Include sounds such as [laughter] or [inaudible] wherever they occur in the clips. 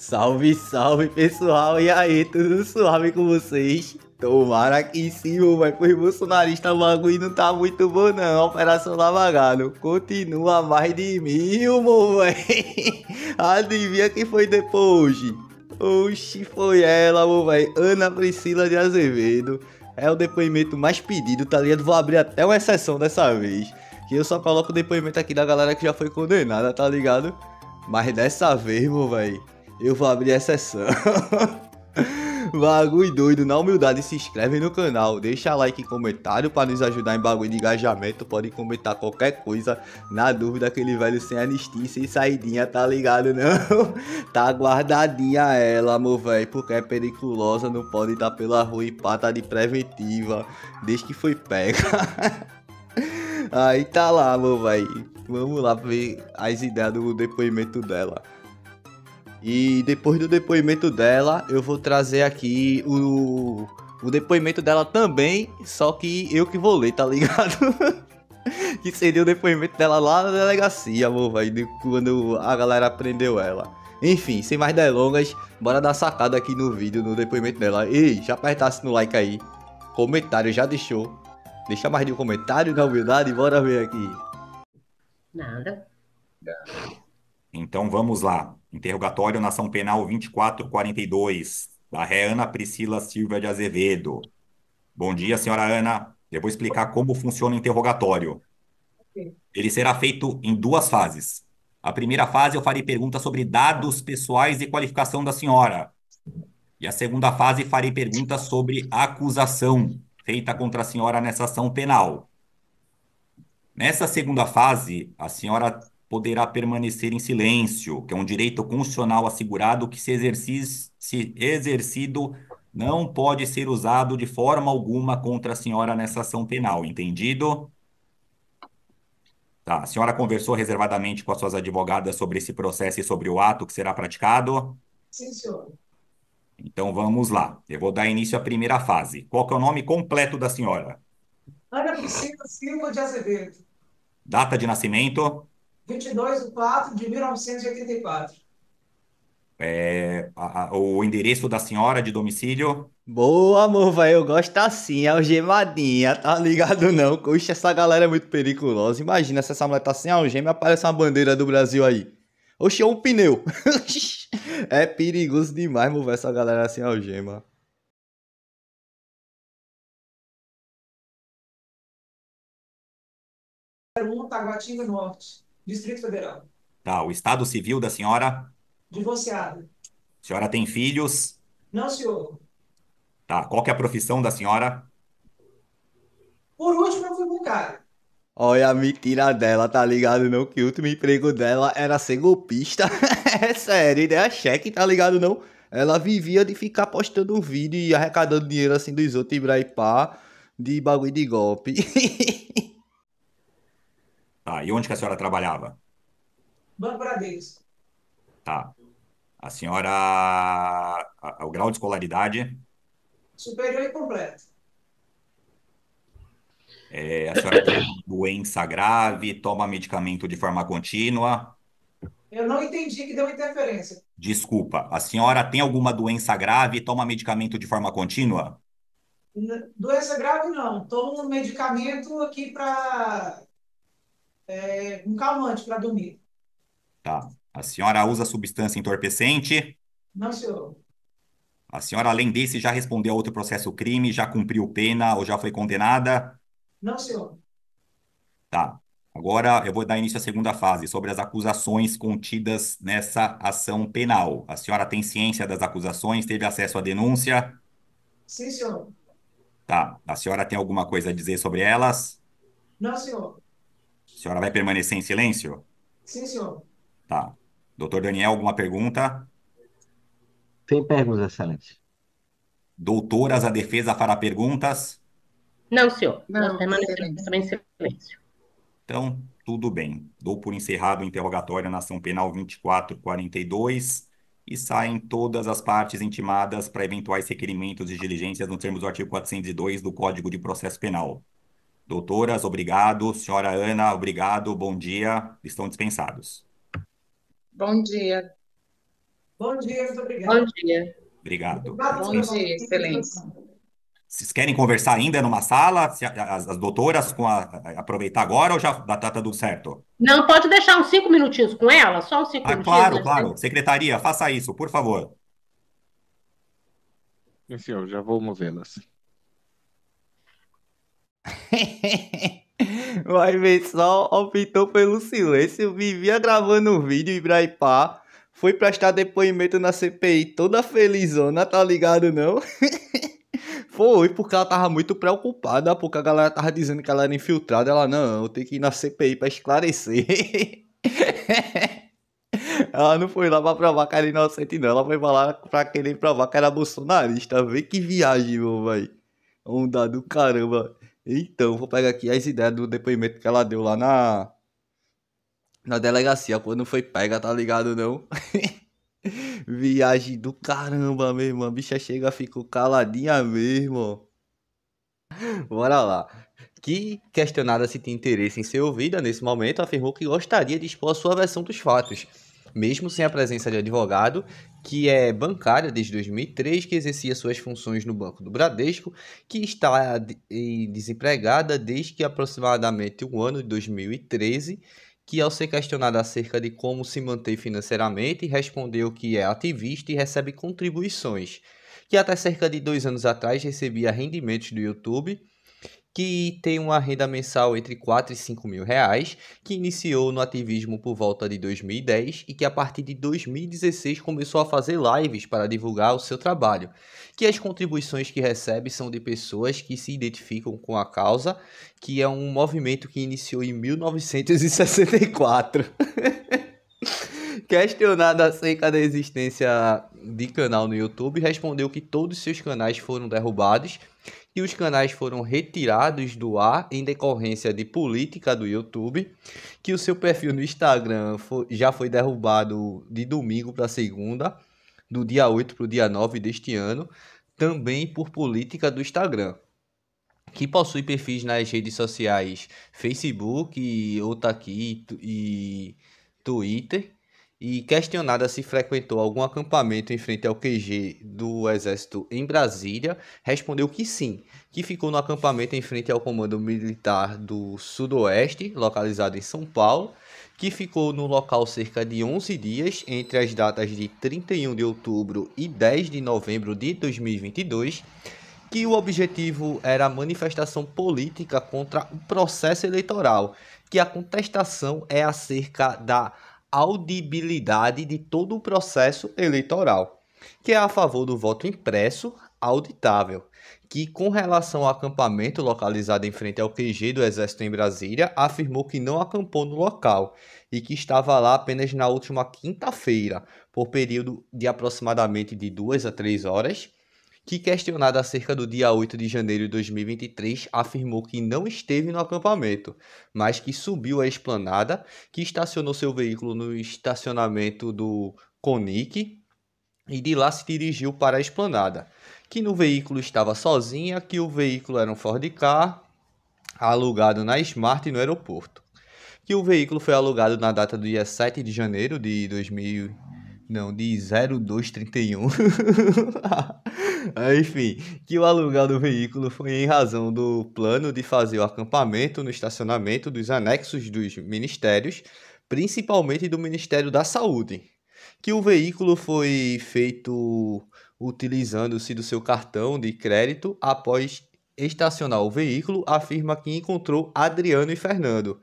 Salve, salve pessoal, e aí, tudo suave com vocês? Tomara que sim, mas pros bolsonarista, o bagulho não tá muito bom não, Operação Lavagado continua mais de mil, [laughs] moleque, adivinha quem foi depois? Oxi, foi ela, moleque, Ana Priscila de Azevedo, é o depoimento mais pedido, tá ligado? Vou abrir até uma exceção dessa vez, que eu só coloco o depoimento aqui da galera que já foi condenada, tá ligado? Mas dessa vez, mo velho, eu vou abrir sessão. [laughs] Bagulho doido, na humildade, se inscreve no canal, deixa like e comentário para nos ajudar em bagulho de engajamento. Pode comentar qualquer coisa, na dúvida, aquele velho sem anistia, sem saidinha, tá ligado? Não, [laughs] tá guardadinha ela, meu velho, porque é periculosa, não pode dar tá pela rua e pata tá de preventiva, desde que foi pega. [laughs] Aí tá lá, meu velho. Vamos lá ver as ideias do depoimento dela. E depois do depoimento dela, eu vou trazer aqui o, o depoimento dela também, só que eu que vou ler, tá ligado? [laughs] que seria o depoimento dela lá na delegacia, amor, velho, quando a galera prendeu ela. Enfim, sem mais delongas, bora dar sacada aqui no vídeo, no depoimento dela. Ei, já apertasse no like aí, comentário já deixou. Deixa mais de um comentário na humildade, bora ver aqui. Nada. Então vamos lá. Interrogatório na ação Penal 2442, da ré Ana Priscila Silva de Azevedo. Bom dia, senhora Ana. Eu vou explicar como funciona o interrogatório. Ele será feito em duas fases. A primeira fase eu farei perguntas sobre dados pessoais e qualificação da senhora. E a segunda fase farei perguntas sobre a acusação feita contra a senhora nessa ação penal. Nessa segunda fase, a senhora poderá permanecer em silêncio, que é um direito constitucional assegurado que se, se exercido não pode ser usado de forma alguma contra a senhora nessa ação penal, entendido? Tá, a senhora conversou reservadamente com as suas advogadas sobre esse processo e sobre o ato que será praticado? Sim, senhor. Então vamos lá. Eu vou dar início à primeira fase. Qual que é o nome completo da senhora? Ana Cristina Silva de Azevedo. Data de nascimento? 22 de 4 de 1984. É, a, a, o endereço da senhora de domicílio? Boa, amor, eu gosto assim, é algemadinha, tá ligado não? Coxa, essa galera é muito periculosa. Imagina se essa mulher tá sem algema e aparece uma bandeira do Brasil aí. Oxe, é um pneu. [laughs] é perigoso demais, mover essa galera sem algema. Taguatinga Norte. Distrito Federal. Tá, o estado civil da senhora? Divorciada. A senhora tem filhos? Não, senhor. Tá, qual que é a profissão da senhora? Por último, eu fui bancário. Olha a mentira dela, tá ligado não? Que o último emprego dela era ser golpista. [laughs] é sério, ideia cheque, tá ligado não? Ela vivia de ficar postando um vídeo e arrecadando dinheiro assim dos outros e pá, de bagulho de golpe. [laughs] Tá. E onde que a senhora trabalhava? Banco Bradesco. Tá. A senhora. o grau de escolaridade? Superior e completo. É, a senhora tem doença grave, toma medicamento de forma contínua? Eu não entendi que deu interferência. Desculpa, a senhora tem alguma doença grave e toma medicamento de forma contínua? Doença grave não, tomo medicamento aqui para é, um calmante para dormir. Tá. A senhora usa substância entorpecente? Não, senhor. A senhora, além desse, já respondeu a outro processo crime, já cumpriu pena ou já foi condenada? Não, senhor. Tá. Agora eu vou dar início à segunda fase, sobre as acusações contidas nessa ação penal. A senhora tem ciência das acusações? Teve acesso à denúncia? Sim, senhor. Tá. A senhora tem alguma coisa a dizer sobre elas? Não, senhor senhora vai permanecer em silêncio? Sim, senhor. Tá. Doutor Daniel, alguma pergunta? Tem perguntas, excelência. Doutoras, a defesa fará perguntas? Não, senhor. Não, Nós permanecemos também em silêncio. Então, tudo bem. Dou por encerrado o interrogatório na ação penal 2442 e saem todas as partes intimadas para eventuais requerimentos e diligências nos termos do artigo 402 do Código de Processo Penal. Doutoras, obrigado. Senhora Ana, obrigado. Bom dia. Estão dispensados. Bom dia. Bom dia, muito obrigado. Bom dia. Obrigado. Bom dia, excelência. Vocês querem conversar ainda numa sala? As, as doutoras com a, aproveitar agora ou já está tá tudo certo? Não, pode deixar uns cinco minutinhos com ela, só uns cinco ah, minutinhos. Claro, né? claro. Secretaria, faça isso, por favor. Sim, eu já vou movê-las. [laughs] Vai ver só, optou pelo silêncio, vivia gravando o vídeo e braipá. Foi prestar depoimento na CPI toda felizona, tá ligado não? [laughs] Foi, porque ela tava muito preocupada, porque a galera tava dizendo que ela era infiltrada. Ela, não, eu tenho que ir na CPI pra esclarecer. [laughs] ela não foi lá pra provar que era inocente, não. Ela foi lá pra querer provar que era bolsonarista. Vê que viagem, meu, velho. Onda é do caramba. Então, vou pegar aqui as ideias do depoimento que ela deu lá na. Na delegacia, quando foi pega, tá ligado não? [laughs] Viagem do caramba, meu irmão. A bicha chega, ficou caladinha mesmo. Bora lá. Que, questionada se tem interesse em ser ouvida nesse momento, afirmou que gostaria de expor a sua versão dos fatos, mesmo sem a presença de advogado, que é bancária desde 2003, que exercia suas funções no Banco do Bradesco, que está desempregada desde aproximadamente o ano de 2013, que ao ser questionada acerca de como se manter financeiramente, respondeu que é ativista e recebe contribuições, que até cerca de dois anos atrás recebia rendimentos do YouTube, que tem uma renda mensal entre 4 e 5 mil reais, que iniciou no ativismo por volta de 2010 e que a partir de 2016 começou a fazer lives para divulgar o seu trabalho, que as contribuições que recebe são de pessoas que se identificam com a causa, que é um movimento que iniciou em 1964. [laughs] Questionado acerca da existência de canal no YouTube, respondeu que todos seus canais foram derrubados e os canais foram retirados do ar em decorrência de política do YouTube, que o seu perfil no Instagram foi, já foi derrubado de domingo para segunda, do dia 8 para o dia 9 deste ano, também por política do Instagram que possui perfis nas redes sociais Facebook, Otaki e Twitter, e questionada se frequentou algum acampamento em frente ao QG do Exército em Brasília, respondeu que sim, que ficou no acampamento em frente ao Comando Militar do Sudoeste, localizado em São Paulo, que ficou no local cerca de 11 dias, entre as datas de 31 de outubro e 10 de novembro de 2022 que o objetivo era a manifestação política contra o processo eleitoral, que a contestação é acerca da audibilidade de todo o processo eleitoral, que é a favor do voto impresso auditável, que, com relação ao acampamento localizado em frente ao QG do Exército em Brasília, afirmou que não acampou no local e que estava lá apenas na última quinta-feira, por período de aproximadamente de duas a três horas, que, questionada acerca do dia 8 de janeiro de 2023, afirmou que não esteve no acampamento, mas que subiu à esplanada, que estacionou seu veículo no estacionamento do CONIC e de lá se dirigiu para a esplanada, que no veículo estava sozinha, que o veículo era um Ford Car alugado na Smart no aeroporto, que o veículo foi alugado na data do dia 7 de janeiro de 2000 não, de 0231. [laughs] [laughs] Ah, enfim, que o aluguel do veículo foi em razão do plano de fazer o acampamento no estacionamento dos anexos dos ministérios, principalmente do Ministério da Saúde. Que o veículo foi feito utilizando-se do seu cartão de crédito após estacionar o veículo, afirma que encontrou Adriano e Fernando,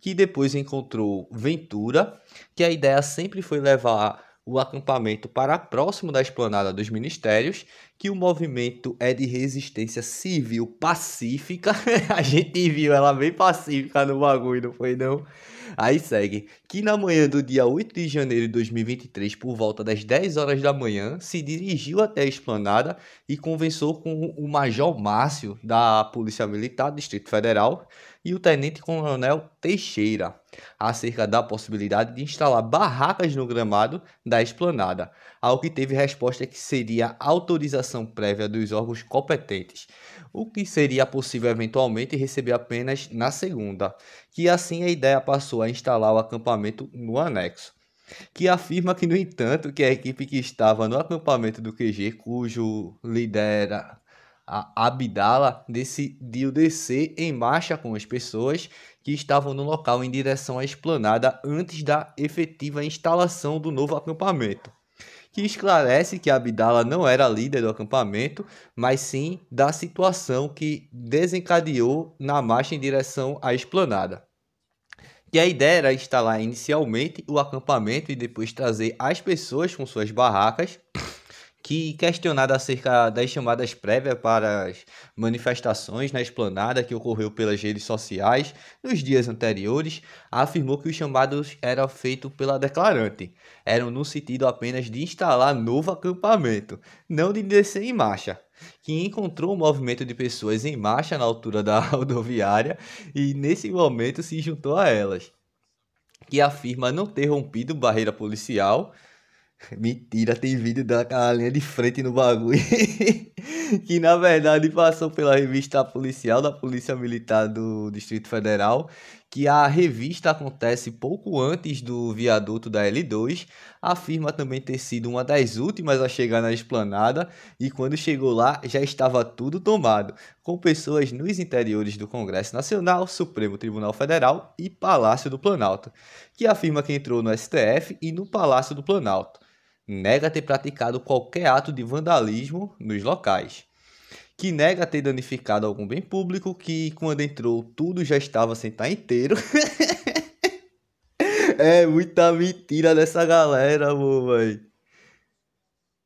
que depois encontrou Ventura, que a ideia sempre foi levar o acampamento para próximo da esplanada dos ministérios que o movimento é de resistência civil pacífica. [laughs] a gente viu ela bem pacífica no bagulho, não foi não? Aí segue que na manhã do dia 8 de janeiro de 2023, por volta das 10 horas da manhã, se dirigiu até a esplanada e conversou com o Major Márcio da Polícia Militar Distrito Federal e o Tenente Coronel Teixeira acerca da possibilidade de instalar barracas no gramado da esplanada ao que teve resposta que seria autorização prévia dos órgãos competentes, o que seria possível eventualmente receber apenas na segunda, que assim a ideia passou a instalar o acampamento no anexo que afirma que, no entanto, que a equipe que estava no acampamento do QG, cujo lidera a Abdala, decidiu descer em marcha com as pessoas que estavam no local em direção à esplanada antes da efetiva instalação do novo acampamento que esclarece que Abdala não era líder do acampamento, mas sim da situação que desencadeou na marcha em direção à esplanada. E a ideia era instalar inicialmente o acampamento e depois trazer as pessoas com suas barracas que, questionado acerca das chamadas prévias para as manifestações na esplanada que ocorreu pelas redes sociais nos dias anteriores, afirmou que os chamados eram feitos pela declarante, eram no sentido apenas de instalar novo acampamento, não de descer em marcha. Que encontrou um movimento de pessoas em marcha na altura da [laughs] rodoviária e, nesse momento, se juntou a elas que afirma não ter rompido barreira policial [laughs] Mentira, tem vídeo dela com a linha de frente no bagulho. [laughs] que na verdade passou pela revista policial da Polícia Militar do Distrito Federal. Que a revista acontece pouco antes do viaduto da L2. Afirma também ter sido uma das últimas a chegar na esplanada. E quando chegou lá, já estava tudo tomado com pessoas nos interiores do Congresso Nacional, Supremo Tribunal Federal e Palácio do Planalto. Que afirma que entrou no STF e no Palácio do Planalto nega ter praticado qualquer ato de vandalismo nos locais, que nega ter danificado algum bem público, que quando entrou tudo já estava sem estar inteiro. [laughs] é muita mentira dessa galera, meu, velho.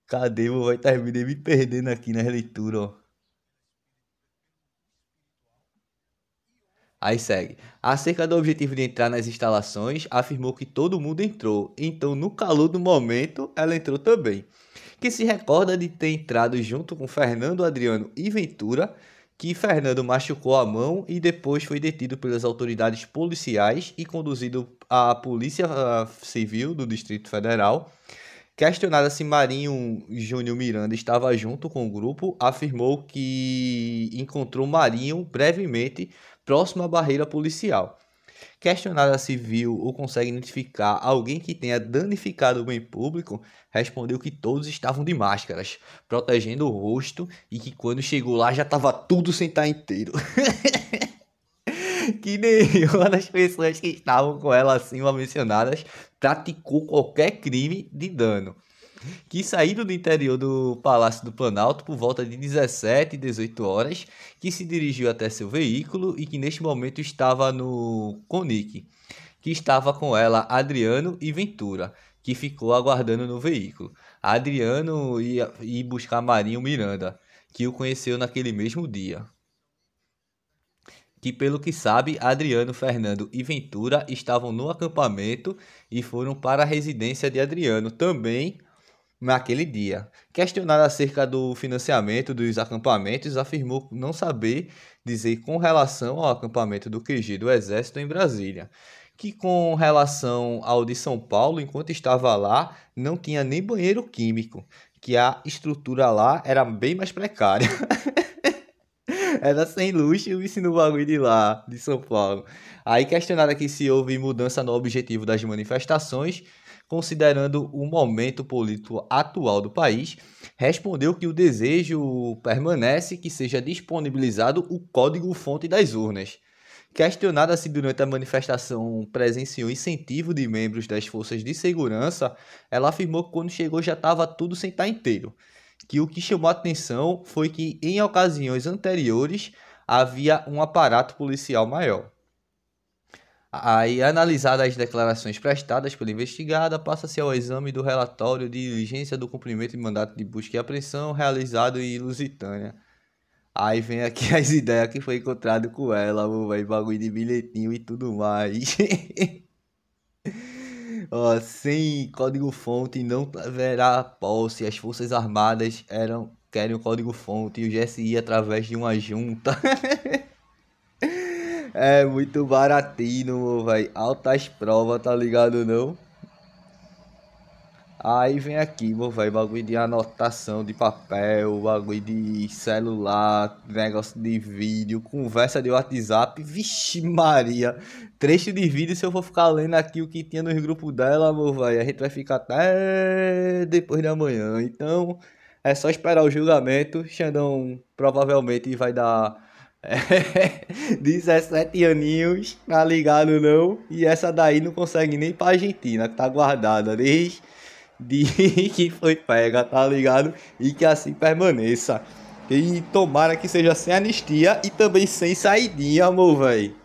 Cadê, meu, vai terminar me perdendo aqui na leitura, ó. Aí segue. Acerca do objetivo de entrar nas instalações, afirmou que todo mundo entrou, então no calor do momento ela entrou também. Que se recorda de ter entrado junto com Fernando Adriano e Ventura, que Fernando machucou a mão e depois foi detido pelas autoridades policiais e conduzido à Polícia ah, Civil do Distrito Federal. Questionada se Marinho Júnior Miranda estava junto com o grupo, afirmou que encontrou Marinho brevemente próximo à barreira policial. Questionada se viu ou consegue identificar alguém que tenha danificado o bem público, respondeu que todos estavam de máscaras, protegendo o rosto e que quando chegou lá já estava tudo sem estar inteiro. [laughs] que nenhuma das pessoas que estavam com ela acima assim, mencionadas praticou qualquer crime de dano que saíram do interior do Palácio do Planalto por volta de 17, 18 horas, que se dirigiu até seu veículo e que neste momento estava no Conic, que estava com ela Adriano e Ventura, que ficou aguardando no veículo. Adriano ia, ia buscar Marinho Miranda, que o conheceu naquele mesmo dia que pelo que sabe, Adriano, Fernando e Ventura estavam no acampamento e foram para a residência de Adriano também naquele dia. Questionado acerca do financiamento dos acampamentos, afirmou não saber dizer com relação ao acampamento do QG do Exército em Brasília, que com relação ao de São Paulo, enquanto estava lá, não tinha nem banheiro químico, que a estrutura lá era bem mais precária. [laughs] era sem luxo e no bagulho de lá, de São Paulo. Aí questionada se houve mudança no objetivo das manifestações, considerando o momento político atual do país, respondeu que o desejo permanece que seja disponibilizado o código-fonte das urnas. Questionada se durante a manifestação presenciou incentivo de membros das forças de segurança, ela afirmou que quando chegou já estava tudo sem estar inteiro. Que o que chamou a atenção foi que em ocasiões anteriores havia um aparato policial maior. Aí, analisadas as declarações prestadas pela investigada, passa-se ao exame do relatório de diligência do cumprimento de mandato de busca e apreensão realizado em Lusitânia. Aí vem aqui [laughs] as ideias que foi encontrado com ela, vai bagulho de bilhetinho e tudo mais. [laughs] Ó, sem código-fonte não haverá posse. As Forças Armadas eram, querem o código-fonte e o GSI através de uma junta. [laughs] É muito baratinho, velho. Altas provas, tá ligado não? Aí vem aqui, meu velho, bagulho de anotação de papel, bagulho de celular, negócio de vídeo, conversa de WhatsApp. Vixe Maria, trecho de vídeo, se eu for ficar lendo aqui o que tinha nos grupos dela, meu velho, a gente vai ficar até depois de amanhã. Então, é só esperar o julgamento. Xandão provavelmente vai dar é, [laughs] 17 aninhos, tá ligado não? E essa daí não consegue nem pra Argentina, que tá guardada desde [laughs] de que foi pega, tá ligado? E que assim permaneça. E tomara que seja sem anistia e também sem saidinha, amor, velho.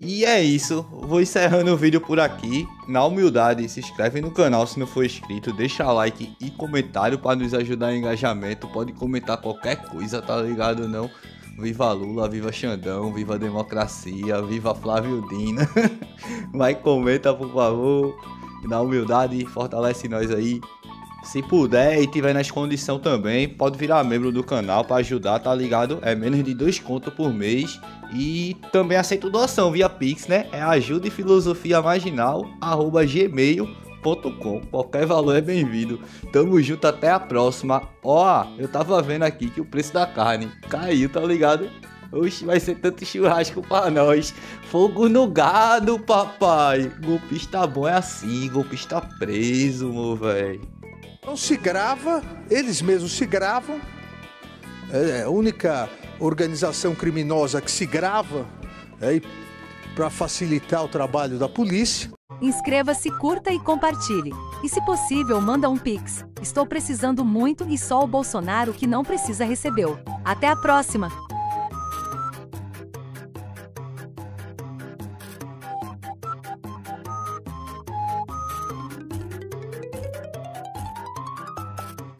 E é isso, vou encerrando o vídeo por aqui. Na humildade, se inscreve no canal se não for inscrito, deixa like e comentário para nos ajudar em engajamento. Pode comentar qualquer coisa, tá ligado não? Viva Lula, viva Xandão, viva a democracia, viva Flávio Dina. [laughs] Vai comenta, por favor. Na humildade, fortalece nós aí. Se puder e tiver nas condições também, pode virar membro do canal para ajudar, tá ligado? É menos de dois contos por mês. E também aceito doação via Pix, né? É ajuda e filosofia marginal, arroba gmail.com Qualquer valor é bem-vindo. Tamo junto, até a próxima. Ó, eu tava vendo aqui que o preço da carne caiu, tá ligado? Oxe, vai ser tanto churrasco pra nós. Fogo no gado, papai. Golpista bom é assim, golpista preso, meu velho. Não se grava, eles mesmos se gravam. É, é a única organização criminosa que se grava é, para facilitar o trabalho da polícia. Inscreva-se, curta e compartilhe. E se possível, manda um pix. Estou precisando muito e só o Bolsonaro que não precisa recebeu. Até a próxima!